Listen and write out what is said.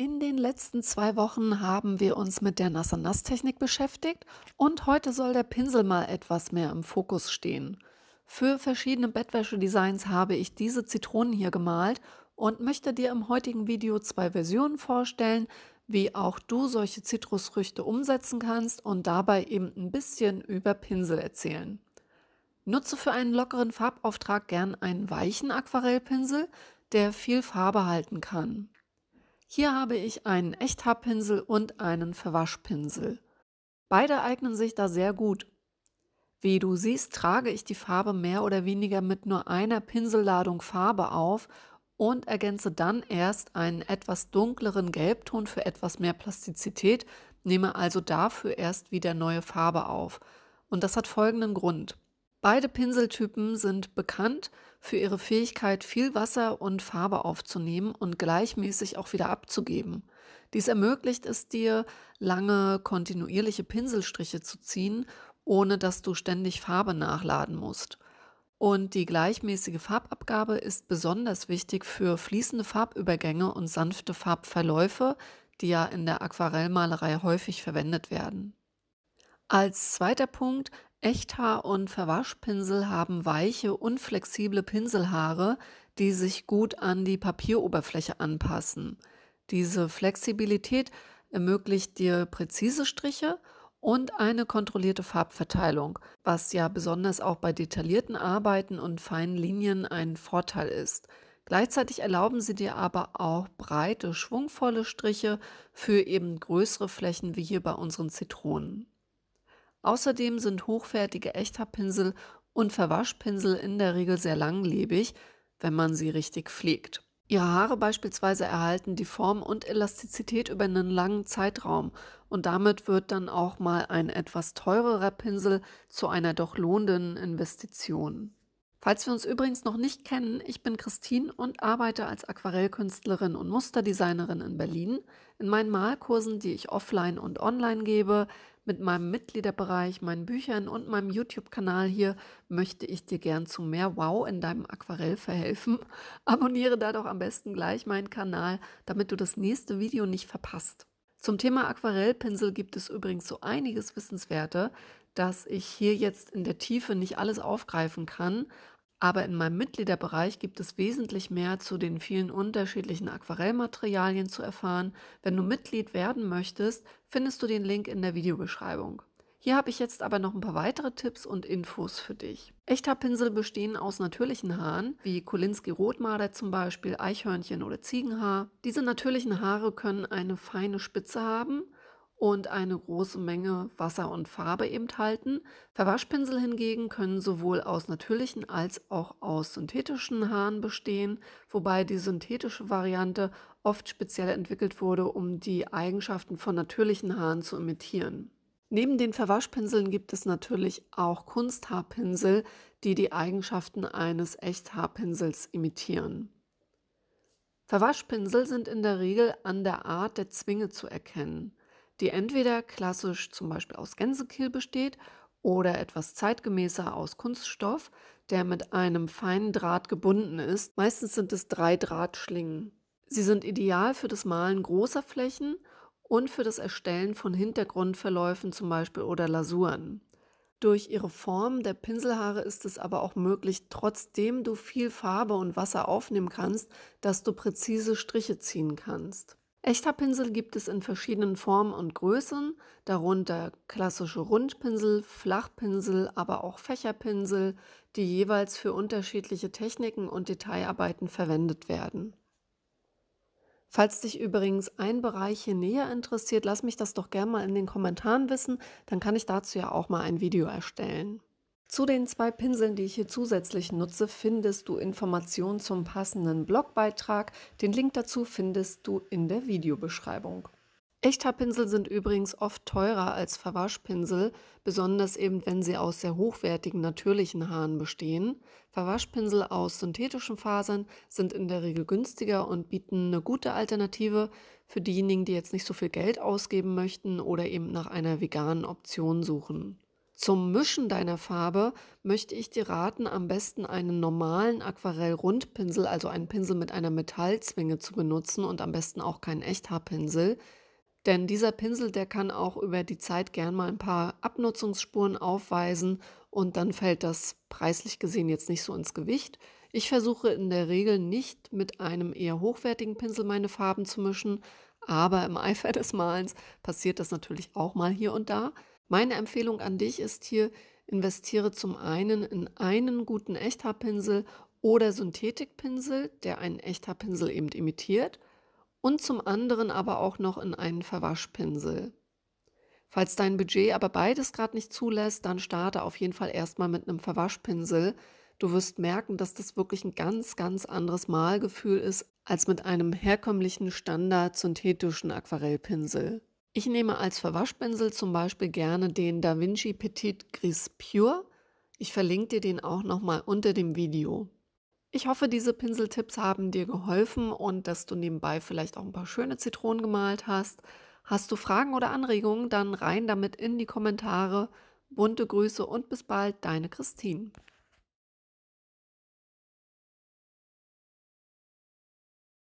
In den letzten zwei Wochen haben wir uns mit der nass technik beschäftigt und heute soll der Pinsel mal etwas mehr im Fokus stehen. Für verschiedene Bettwäschedesigns habe ich diese Zitronen hier gemalt und möchte dir im heutigen Video zwei Versionen vorstellen, wie auch du solche Zitrusfrüchte umsetzen kannst und dabei eben ein bisschen über Pinsel erzählen. Nutze für einen lockeren Farbauftrag gern einen weichen Aquarellpinsel, der viel Farbe halten kann. Hier habe ich einen Echthaarpinsel und einen Verwaschpinsel. Beide eignen sich da sehr gut. Wie du siehst, trage ich die Farbe mehr oder weniger mit nur einer Pinselladung Farbe auf und ergänze dann erst einen etwas dunkleren Gelbton für etwas mehr Plastizität, nehme also dafür erst wieder neue Farbe auf. Und das hat folgenden Grund. Beide Pinseltypen sind bekannt, für ihre Fähigkeit, viel Wasser und Farbe aufzunehmen und gleichmäßig auch wieder abzugeben. Dies ermöglicht es dir, lange kontinuierliche Pinselstriche zu ziehen, ohne dass du ständig Farbe nachladen musst. Und die gleichmäßige Farbabgabe ist besonders wichtig für fließende Farbübergänge und sanfte Farbverläufe, die ja in der Aquarellmalerei häufig verwendet werden. Als zweiter Punkt Echthaar- und Verwaschpinsel haben weiche, unflexible Pinselhaare, die sich gut an die Papieroberfläche anpassen. Diese Flexibilität ermöglicht dir präzise Striche und eine kontrollierte Farbverteilung, was ja besonders auch bei detaillierten Arbeiten und feinen Linien ein Vorteil ist. Gleichzeitig erlauben sie dir aber auch breite, schwungvolle Striche für eben größere Flächen wie hier bei unseren Zitronen. Außerdem sind hochwertige Echthaarpinsel und Verwaschpinsel in der Regel sehr langlebig, wenn man sie richtig pflegt. Ihre Haare beispielsweise erhalten die Form und Elastizität über einen langen Zeitraum und damit wird dann auch mal ein etwas teurerer Pinsel zu einer doch lohnenden Investition. Falls wir uns übrigens noch nicht kennen, ich bin Christine und arbeite als Aquarellkünstlerin und Musterdesignerin in Berlin. In meinen Malkursen, die ich offline und online gebe, mit meinem Mitgliederbereich, meinen Büchern und meinem YouTube-Kanal hier möchte ich dir gern zu mehr Wow in deinem Aquarell verhelfen. Abonniere da doch am besten gleich meinen Kanal, damit du das nächste Video nicht verpasst. Zum Thema Aquarellpinsel gibt es übrigens so einiges Wissenswerte, dass ich hier jetzt in der Tiefe nicht alles aufgreifen kann, aber in meinem Mitgliederbereich gibt es wesentlich mehr zu den vielen unterschiedlichen Aquarellmaterialien zu erfahren. Wenn du Mitglied werden möchtest, findest du den Link in der Videobeschreibung. Hier habe ich jetzt aber noch ein paar weitere Tipps und Infos für dich. Echthaarpinsel bestehen aus natürlichen Haaren, wie Kolinski-Rotmarder zum Beispiel, Eichhörnchen oder Ziegenhaar. Diese natürlichen Haare können eine feine Spitze haben und eine große Menge Wasser und Farbe eben halten. Verwaschpinsel hingegen können sowohl aus natürlichen als auch aus synthetischen Haaren bestehen, wobei die synthetische Variante oft speziell entwickelt wurde, um die Eigenschaften von natürlichen Haaren zu imitieren. Neben den Verwaschpinseln gibt es natürlich auch Kunsthaarpinsel, die die Eigenschaften eines Echthaarpinsels imitieren. Verwaschpinsel sind in der Regel an der Art der Zwinge zu erkennen die entweder klassisch zum Beispiel aus Gänsekiel besteht oder etwas zeitgemäßer aus Kunststoff, der mit einem feinen Draht gebunden ist. Meistens sind es drei Drahtschlingen. Sie sind ideal für das Malen großer Flächen und für das Erstellen von Hintergrundverläufen zum Beispiel oder Lasuren. Durch ihre Form der Pinselhaare ist es aber auch möglich, trotzdem du viel Farbe und Wasser aufnehmen kannst, dass du präzise Striche ziehen kannst. Echter Pinsel gibt es in verschiedenen Formen und Größen, darunter klassische Rundpinsel, Flachpinsel, aber auch Fächerpinsel, die jeweils für unterschiedliche Techniken und Detailarbeiten verwendet werden. Falls dich übrigens ein Bereich hier näher interessiert, lass mich das doch gerne mal in den Kommentaren wissen, dann kann ich dazu ja auch mal ein Video erstellen. Zu den zwei Pinseln, die ich hier zusätzlich nutze, findest du Informationen zum passenden Blogbeitrag. Den Link dazu findest du in der Videobeschreibung. Echthaarpinsel sind übrigens oft teurer als Verwaschpinsel, besonders eben wenn sie aus sehr hochwertigen natürlichen Haaren bestehen. Verwaschpinsel aus synthetischen Fasern sind in der Regel günstiger und bieten eine gute Alternative für diejenigen, die jetzt nicht so viel Geld ausgeben möchten oder eben nach einer veganen Option suchen. Zum Mischen deiner Farbe möchte ich dir raten, am besten einen normalen Aquarell-Rundpinsel, also einen Pinsel mit einer Metallzwinge zu benutzen und am besten auch keinen Echthaarpinsel. Denn dieser Pinsel, der kann auch über die Zeit gern mal ein paar Abnutzungsspuren aufweisen und dann fällt das preislich gesehen jetzt nicht so ins Gewicht. Ich versuche in der Regel nicht mit einem eher hochwertigen Pinsel meine Farben zu mischen, aber im Eifer des Malens passiert das natürlich auch mal hier und da. Meine Empfehlung an dich ist hier, investiere zum einen in einen guten Echthaarpinsel oder Synthetikpinsel, der einen Echthaarpinsel eben imitiert, und zum anderen aber auch noch in einen Verwaschpinsel. Falls dein Budget aber beides gerade nicht zulässt, dann starte auf jeden Fall erstmal mit einem Verwaschpinsel. Du wirst merken, dass das wirklich ein ganz, ganz anderes Malgefühl ist als mit einem herkömmlichen Standard-synthetischen Aquarellpinsel. Ich nehme als Verwaschpinsel zum Beispiel gerne den Da Vinci Petit Gris Pure. Ich verlinke dir den auch nochmal unter dem Video. Ich hoffe, diese Pinseltipps haben dir geholfen und dass du nebenbei vielleicht auch ein paar schöne Zitronen gemalt hast. Hast du Fragen oder Anregungen, dann rein damit in die Kommentare. Bunte Grüße und bis bald, deine Christine.